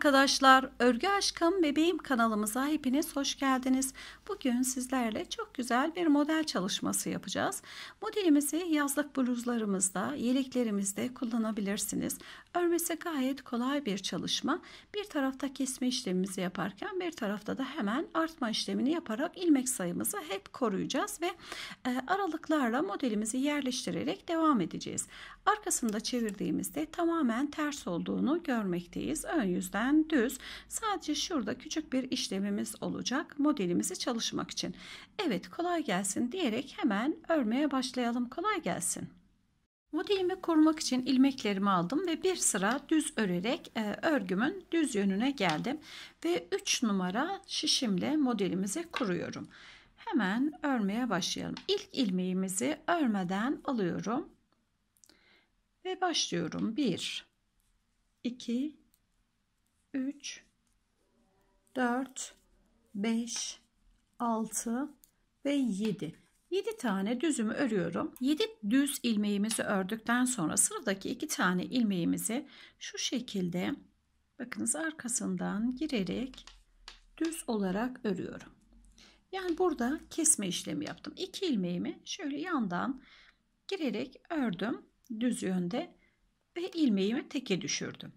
arkadaşlar, Örgü Aşkım Bebeğim kanalımıza hepiniz hoş geldiniz. Bugün sizlerle çok güzel bir model çalışması yapacağız. Modelimizi yazlık bluzlarımızda, yeleklerimizde kullanabilirsiniz. Örmesi gayet kolay bir çalışma. Bir tarafta kesme işlemimizi yaparken bir tarafta da hemen artma işlemini yaparak ilmek sayımızı hep koruyacağız ve e, aralıklarla modelimizi yerleştirerek devam edeceğiz. Arkasında çevirdiğimizde tamamen ters olduğunu görmekteyiz. Ön yüzden zaten düz. Sadece şurada küçük bir işlemimiz olacak modelimizi çalışmak için. Evet kolay gelsin diyerek hemen örmeye başlayalım. Kolay gelsin. Modelimi korumak için ilmeklerimi aldım ve bir sıra düz örerek e, örgümün düz yönüne geldim. Ve 3 numara şişimle modelimizi kuruyorum. Hemen örmeye başlayalım. İlk ilmeğimizi örmeden alıyorum. Ve başlıyorum. 1, 2, 3 4 5 6 ve 7 7 tane düzümü örüyorum 7 düz ilmeğimizi ördükten sonra sıradaki iki tane ilmeğimizi şu şekilde bakınız arkasından girerek düz olarak örüyorum yani burada kesme işlemi yaptım iki ilmeğimi şöyle yandan girerek ördüm düz yönde ve ilmeğimi teke düşürdüm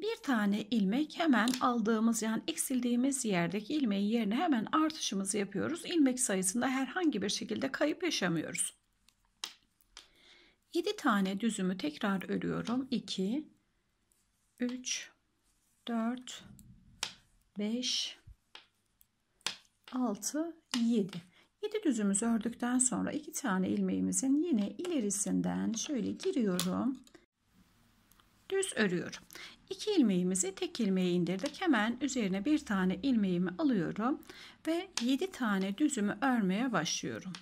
bir tane ilmek hemen aldığımız yani eksildiğimiz yerdeki ilmeği yerine hemen artışımızı yapıyoruz. İlmek sayısında herhangi bir şekilde kayıp yaşamıyoruz. 7 tane düzümü tekrar örüyorum. 2 3 4 5 6 7 7 düzümüzü ördükten sonra 2 tane ilmeğimizin yine ilerisinden şöyle giriyorum düz örüyorum. 2 ilmeğimizi tek ilmeğe indirdik. Hemen üzerine bir tane ilmeğimi alıyorum ve 7 tane düzümü örmeye başlıyorum.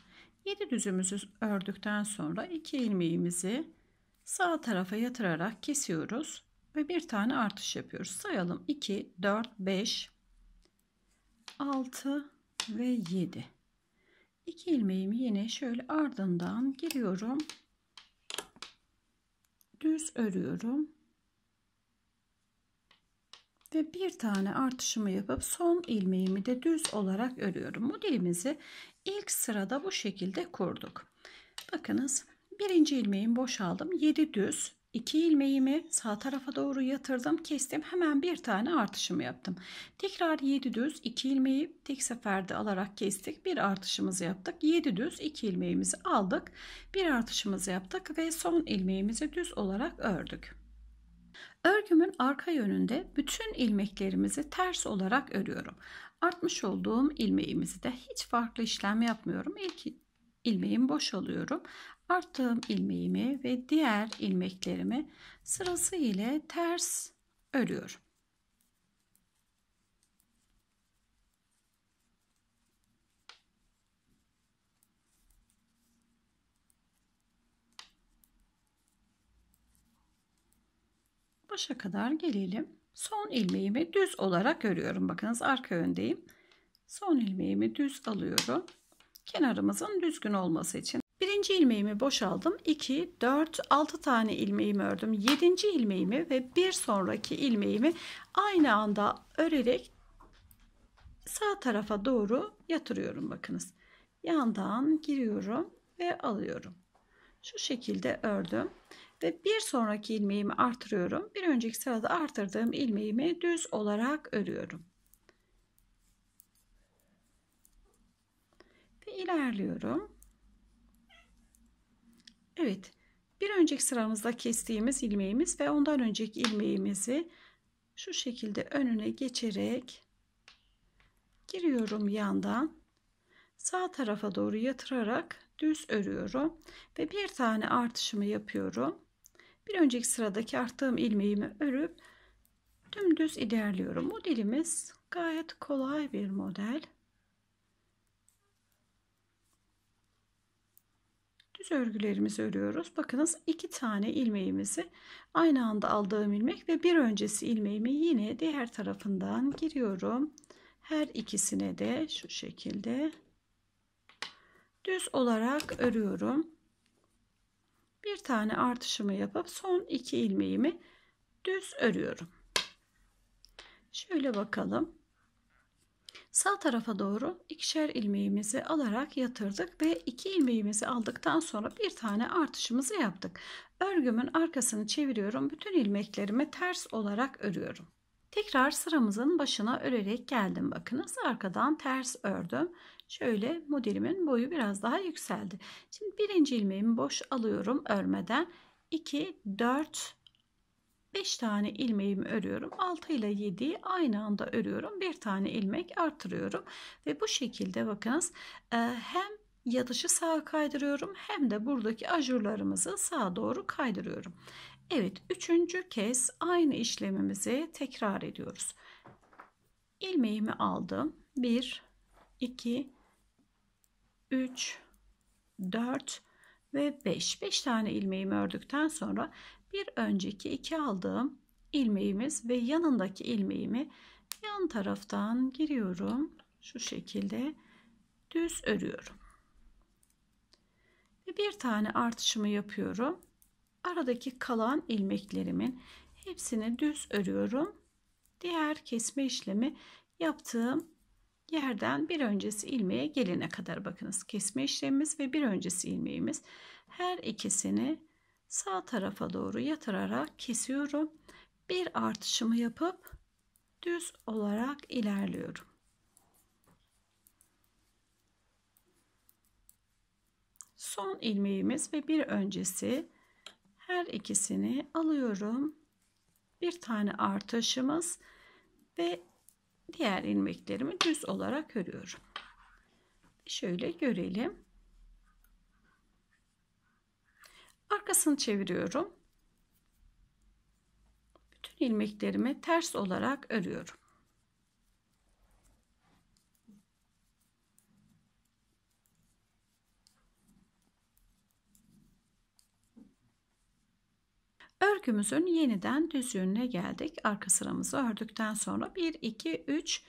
7 düzümüzü ördükten sonra 2 ilmeğimizi sağ tarafa yatırarak kesiyoruz ve bir tane artış yapıyoruz. Sayalım 2, 4, 5, 6 ve 7. 2 ilmeğimi yine şöyle ardından giriyorum. Düz örüyorum ve bir tane artışımı yapıp son ilmeğimi de düz olarak örüyorum. Bu dilimizi ilk sırada bu şekilde kurduk. Bakınız birinci ilmeğimi boşaldım. 7 düz 2 ilmeğimi sağ tarafa doğru yatırdım kestim hemen bir tane artışımı yaptım tekrar 7 düz 2 ilmeği tek seferde alarak kestik bir artışımızı yaptık 7 düz 2 ilmeğimizi aldık bir artışımızı yaptık ve son ilmeğimizi düz olarak ördük Örgümün arka yönünde bütün ilmeklerimizi ters olarak örüyorum. Artmış olduğum ilmeğimizi de hiç farklı işlem yapmıyorum. İlk ilmeğimi boş alıyorum. Arttığım ilmeğimi ve diğer ilmeklerimi sırası ile ters örüyorum. başa kadar gelelim. Son ilmeğimi düz olarak örüyorum. Bakınız arka öndeyim. Son ilmeğimi düz alıyorum. Kenarımızın düzgün olması için. Birinci ilmeğimi boşaldım. 2, 4, 6 tane ilmeğimi ördüm. 7. ilmeğimi ve bir sonraki ilmeğimi aynı anda örerek sağ tarafa doğru yatırıyorum. Bakınız yandan giriyorum ve alıyorum. Şu şekilde ördüm. Ve bir sonraki ilmeğimi artırıyorum. Bir önceki sırada artırdığım ilmeğimi düz olarak örüyorum. Ve ilerliyorum. Evet. Bir önceki sıramızda kestiğimiz ilmeğimiz ve ondan önceki ilmeğimizi şu şekilde önüne geçerek giriyorum yandan. Sağ tarafa doğru yatırarak düz örüyorum ve bir tane artışımı yapıyorum. Bir önceki sıradaki arttığım ilmeğimi örüp dümdüz ilerliyorum. Modelimiz gayet kolay bir model. düz örgülerimizi örüyoruz. Bakınız iki tane ilmeğimizi aynı anda aldığım ilmek ve bir öncesi ilmeğimi yine diğer tarafından giriyorum. Her ikisine de şu şekilde düz olarak örüyorum bir tane artışımı yapıp son iki ilmeğimi düz örüyorum. Şöyle bakalım. Sağ tarafa doğru ikişer ilmeğimizi alarak yatırdık ve iki ilmeğimizi aldıktan sonra bir tane artışımızı yaptık. Örgümün arkasını çeviriyorum. Bütün ilmeklerimi ters olarak örüyorum. Tekrar sıramızın başına örerek geldim. Bakınız arkadan ters ördüm. Şöyle modelimin boyu biraz daha yükseldi. Şimdi birinci ilmeğimi boş alıyorum örmeden. 2, 4, 5 tane ilmeğimi örüyorum. 6 ile 7'yi aynı anda örüyorum. Bir tane ilmek artırıyorum. Ve bu şekilde bakınız e, hem yatışı sağa kaydırıyorum hem de buradaki ajurlarımızı sağa doğru kaydırıyorum. Evet üçüncü kez aynı işlemimizi tekrar ediyoruz. Ilmeğimi aldım. 1, 2, 3, 4 ve 5. 5 tane ilmeğimi ördükten sonra bir önceki iki aldığım ilmeğimiz ve yanındaki ilmeğimi yan taraftan giriyorum. Şu şekilde düz örüyorum. Ve bir tane artışımı yapıyorum. Aradaki kalan ilmeklerimin hepsini düz örüyorum. Diğer kesme işlemi yaptığım yerden bir öncesi ilmeğe gelene kadar bakınız kesme işlemimiz ve bir öncesi ilmeğimiz her ikisini sağ tarafa doğru yatırarak kesiyorum bir artışımı yapıp düz olarak ilerliyorum son ilmeğimiz ve bir öncesi her ikisini alıyorum bir tane artışımız ve diğer ilmeklerimi düz olarak örüyorum. Şöyle görelim. Arkasını çeviriyorum. Bütün ilmeklerimi ters olarak örüyorum. örgümüzün yeniden düz yönüne geldik. Arka sıramızı ördükten sonra 1, 2, 3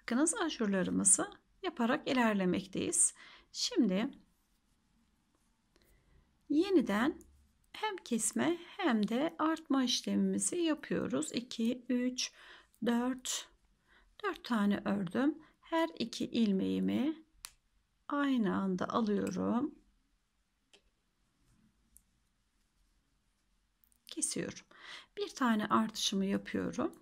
bakınız aşurlarımızı yaparak ilerlemekteyiz. Şimdi yeniden hem kesme hem de artma işlemimizi yapıyoruz. 2, 3, 4, 4 tane ördüm. Her iki ilmeğimi aynı anda alıyorum kesiyorum. Bir tane artışımı yapıyorum.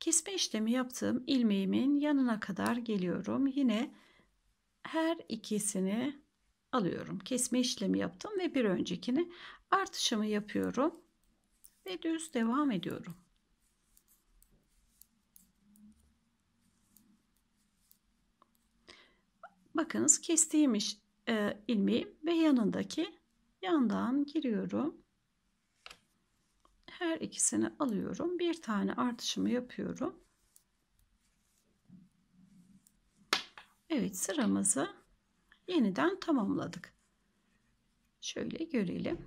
Kesme işlemi yaptığım ilmeğimin yanına kadar geliyorum. Yine her ikisini alıyorum. Kesme işlemi yaptım ve bir öncekini artışımı yapıyorum ve düz devam ediyorum. Bakınız kestiğim iş, e, ilmeği ve yanındaki yandan giriyorum. Her ikisini alıyorum. Bir tane artışımı yapıyorum. Evet sıramızı yeniden tamamladık. Şöyle görelim.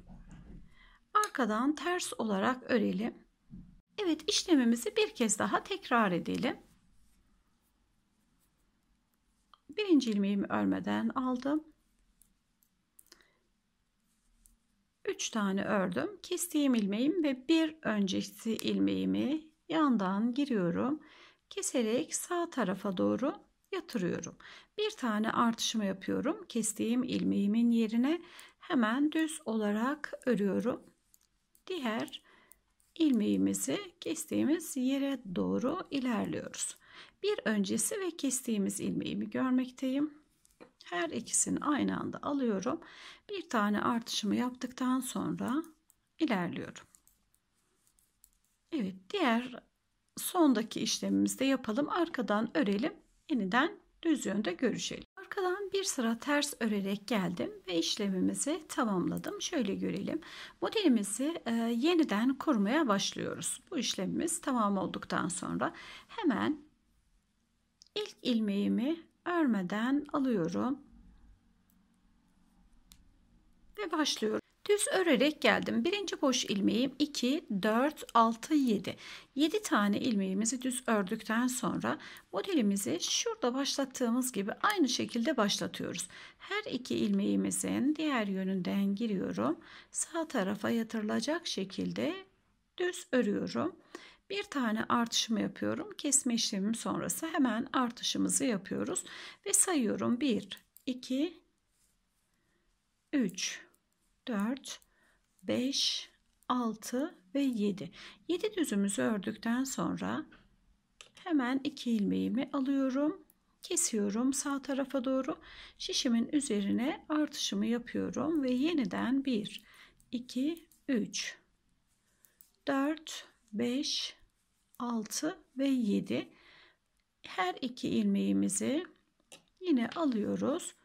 Arkadan ters olarak örelim. Evet işlemimizi bir kez daha tekrar edelim. birinci ilmeğimi örmeden aldım. 3 tane ördüm. Kestiğim ilmeğim ve bir önceki ilmeğimi yandan giriyorum. Keserek sağ tarafa doğru yatırıyorum. Bir tane artışımı yapıyorum. Kestiğim ilmeğimin yerine hemen düz olarak örüyorum. Diğer ilmeğimizi kestiğimiz yere doğru ilerliyoruz bir öncesi ve kestiğimiz ilmeğimi görmekteyim. Her ikisini aynı anda alıyorum. Bir tane artışımı yaptıktan sonra ilerliyorum. Evet diğer sondaki işlemimizi de yapalım. Arkadan örelim. Yeniden düz yönde görüşelim. Arkadan bir sıra ters örerek geldim ve işlemimizi tamamladım. Şöyle görelim. Modelimizi e, yeniden kurmaya başlıyoruz. Bu işlemimiz tamam olduktan sonra hemen İlk ilmeğimi örmeden alıyorum ve başlıyorum. Düz örerek geldim. Birinci boş ilmeğim 2, 4, 6, 7. 7 tane ilmeğimizi düz ördükten sonra modelimizi şurada başlattığımız gibi aynı şekilde başlatıyoruz. Her iki ilmeğimizin diğer yönünden giriyorum. Sağ tarafa yatırılacak şekilde düz örüyorum. Bir tane artışımı yapıyorum. Kesme işlemim sonrası hemen artışımızı yapıyoruz. Ve sayıyorum. 1, 2, 3, 4, 5, 6 ve 7. 7 düzümüzü ördükten sonra hemen 2 ilmeğimi alıyorum. Kesiyorum sağ tarafa doğru. Şişimin üzerine artışımı yapıyorum ve yeniden 1, 2, 3, 4, 5, 6 ve 7. Her iki ilmeğimizi yine alıyoruz.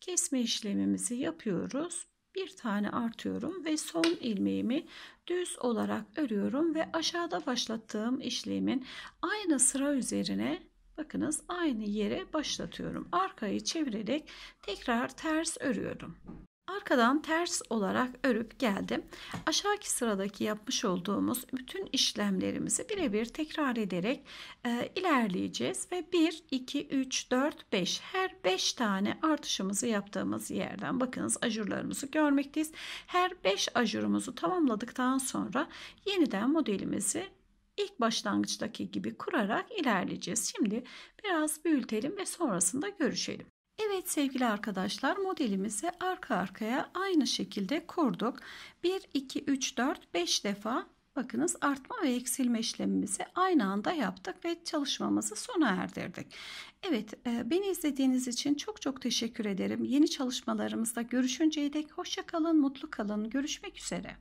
Kesme işlemimizi yapıyoruz. Bir tane artıyorum ve son ilmeğimi düz olarak örüyorum ve aşağıda başlattığım işlemin aynı sıra üzerine bakınız aynı yere başlatıyorum. Arkayı çevirerek tekrar ters örüyorum. Arkadan ters olarak örüp geldim. Aşağıki sıradaki yapmış olduğumuz bütün işlemlerimizi birebir tekrar ederek e, ilerleyeceğiz ve 1 2 3 4 5 her 5 tane artışımızı yaptığımız yerden bakınız ajurlarımızı görmekteyiz. Her 5 ajurumuzu tamamladıktan sonra yeniden modelimizi ilk başlangıçtaki gibi kurarak ilerleyeceğiz. Şimdi biraz büyütelim ve sonrasında görüşelim. Evet sevgili arkadaşlar modelimizi arka arkaya aynı şekilde kurduk. 1, 2, 3, 4, 5 defa bakınız artma ve eksilme işlemimizi aynı anda yaptık ve çalışmamızı sona erdirdik. Evet e, beni izlediğiniz için çok çok teşekkür ederim. Yeni çalışmalarımızda görüşünceye dek hoşça kalın, mutlu kalın. Görüşmek üzere.